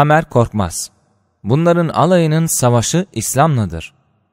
Tamer Korkmaz. Bunların alayının savaşı İslam'lıdır.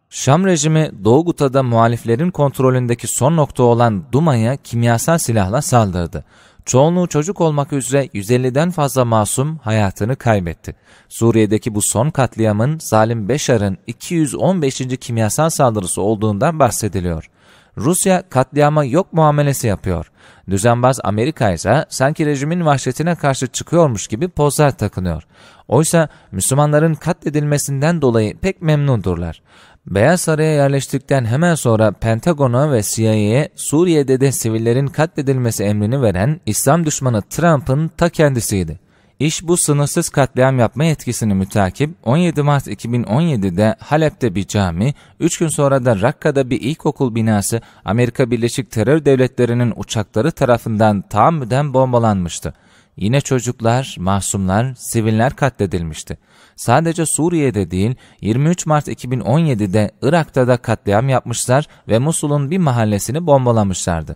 Şam rejimi Doğu Guta'da muhaliflerin kontrolündeki son nokta olan Duma'ya kimyasal silahla saldırdı. Çoğunluğu çocuk olmak üzere 150'den fazla masum hayatını kaybetti. Suriye'deki bu son katliamın zalim Beşar'ın 215. kimyasal saldırısı olduğundan bahsediliyor. Rusya katliama yok muamelesi yapıyor. Düzenbaz Amerika ise sanki rejimin vahşetine karşı çıkıyormuş gibi pozlar takınıyor. Oysa Müslümanların katledilmesinden dolayı pek memnundurlar. Beyaz Saray'a yerleştikten hemen sonra Pentagon'a ve CIA'ye Suriye'de de sivillerin katledilmesi emrini veren İslam düşmanı Trump'ın ta kendisiydi. İş bu sınırsız katliam yapma yetkisini mütakip 17 Mart 2017'de Halep'te bir cami, 3 gün sonra da Rakka'da bir ilkokul binası Amerika Birleşik Terör Devletleri'nin uçakları tarafından tahammüden bombalanmıştı. Yine çocuklar, masumlar, siviller katledilmişti. Sadece Suriye'de değil, 23 Mart 2017'de Irak'ta da katliam yapmışlar ve Musul'un bir mahallesini bombalamışlardı.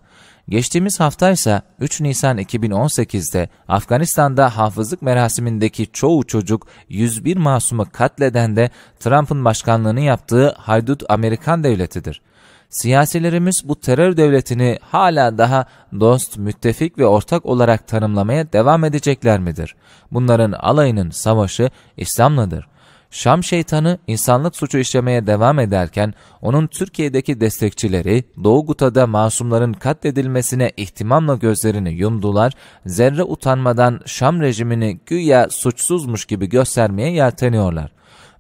Geçtiğimiz hafta ise 3 Nisan 2018'de Afganistan'da hafızlık merasimindeki çoğu çocuk 101 masumu katleden de Trump'ın başkanlığını yaptığı haydut Amerikan devletidir. Siyasilerimiz bu terör devletini hala daha dost, müttefik ve ortak olarak tanımlamaya devam edecekler midir? Bunların alayının savaşı İslam'lıdır. Şam şeytanı insanlık suçu işlemeye devam ederken onun Türkiye'deki destekçileri Doğu Guta'da masumların katledilmesine ihtimamla gözlerini yumdular, zerre utanmadan Şam rejimini güya suçsuzmuş gibi göstermeye yelteniyorlar.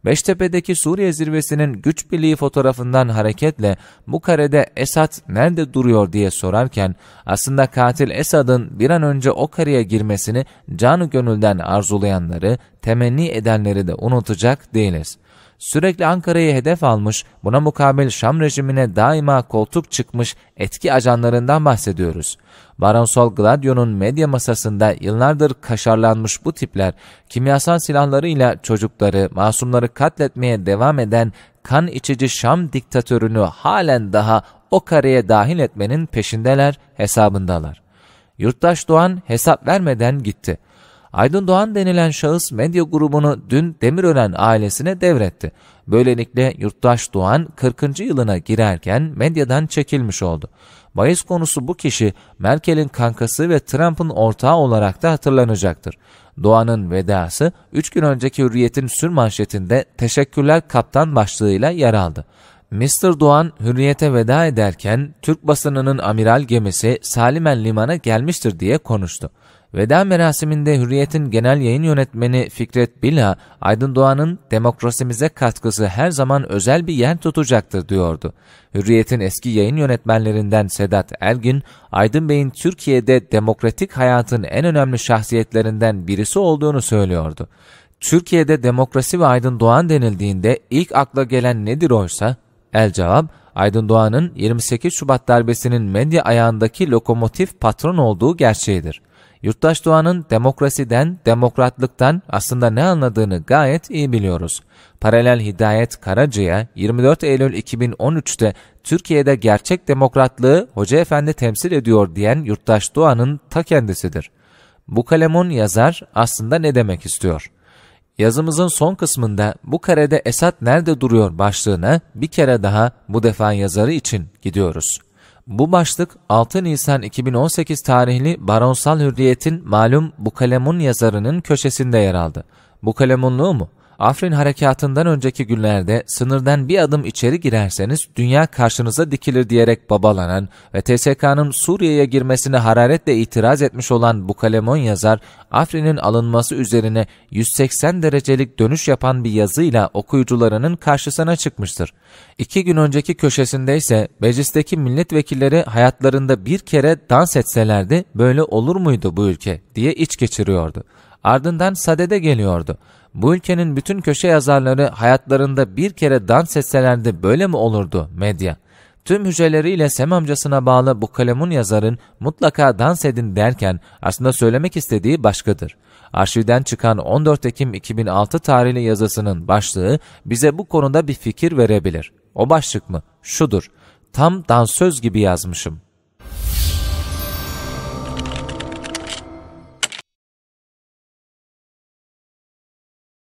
Beştepe'deki Suriye zirvesinin güç birliği fotoğrafından hareketle bu karede Esad nerede duruyor diye sorarken aslında katil Esad'ın bir an önce o kareye girmesini canı gönülden arzulayanları, temenni edenleri de unutacak değiliz sürekli Ankara'yı hedef almış, buna mukabil Şam rejimine daima koltuk çıkmış etki ajanlarından bahsediyoruz. Baronsol Gladio'nun medya masasında yıllardır kaşarlanmış bu tipler, kimyasal silahlarıyla çocukları, masumları katletmeye devam eden kan içici Şam diktatörünü halen daha o kareye dahil etmenin peşindeler, hesabındalar. Yurttaş Doğan hesap vermeden gitti.'' Aydın Doğan denilen şahıs medya grubunu dün Demirören ailesine devretti. Böylelikle yurttaş Doğan 40. yılına girerken medyadan çekilmiş oldu. Bayis konusu bu kişi Merkel'in kankası ve Trump'ın ortağı olarak da hatırlanacaktır. Doğan'ın vedası 3 gün önceki Hürriyet'in sür manşetinde teşekkürler kaptan başlığıyla yer aldı. Mr. Doğan hürriyete veda ederken Türk basınının amiral gemisi Salimen Liman'a gelmiştir diye konuştu. Veda merasiminde Hürriyet'in genel yayın yönetmeni Fikret Bila, Aydın Doğan'ın demokrasimize katkısı her zaman özel bir yer tutacaktır diyordu. Hürriyet'in eski yayın yönetmenlerinden Sedat Elgin, Aydın Bey'in Türkiye'de demokratik hayatın en önemli şahsiyetlerinden birisi olduğunu söylüyordu. Türkiye'de demokrasi ve Aydın Doğan denildiğinde ilk akla gelen nedir oysa? El cevap, Aydın Doğan'ın 28 Şubat darbesinin medya ayağındaki lokomotif patron olduğu gerçeğidir. Yurttaş Doğan'ın demokrasiden, demokratlıktan aslında ne anladığını gayet iyi biliyoruz. Paralel Hidayet Karaca'ya 24 Eylül 2013'te Türkiye'de gerçek demokratlığı Hoca Efendi temsil ediyor diyen Yurttaş Doğan'ın ta kendisidir. Bu kalemun yazar aslında ne demek istiyor? Yazımızın son kısmında bu karede Esat nerede duruyor başlığına bir kere daha bu defa yazarı için gidiyoruz. Bu başlık 6 Nisan 2018 tarihli Baronsal Hürriyet'in malum Bukalemun yazarının köşesinde yer aldı. Bu mu? Afrin harekatından önceki günlerde sınırdan bir adım içeri girerseniz dünya karşınıza dikilir diyerek babalanan ve TSK'nın Suriye'ye girmesine hararetle itiraz etmiş olan bu kalemon yazar, Afrin'in alınması üzerine 180 derecelik dönüş yapan bir yazıyla okuyucularının karşısına çıkmıştır. İki gün önceki köşesinde ise meclisteki milletvekilleri hayatlarında bir kere dans etselerdi böyle olur muydu bu ülke diye iç geçiriyordu. Ardından sadede geliyordu. Bu ülkenin bütün köşe yazarları hayatlarında bir kere dans etselerdi böyle mi olurdu medya? Tüm hücreleriyle Sem amcasına bağlı bu kalemun yazarın mutlaka dans edin derken aslında söylemek istediği başkadır. Arşivden çıkan 14 Ekim 2006 tarihli yazısının başlığı bize bu konuda bir fikir verebilir. O başlık mı? Şudur. Tam dansöz gibi yazmışım.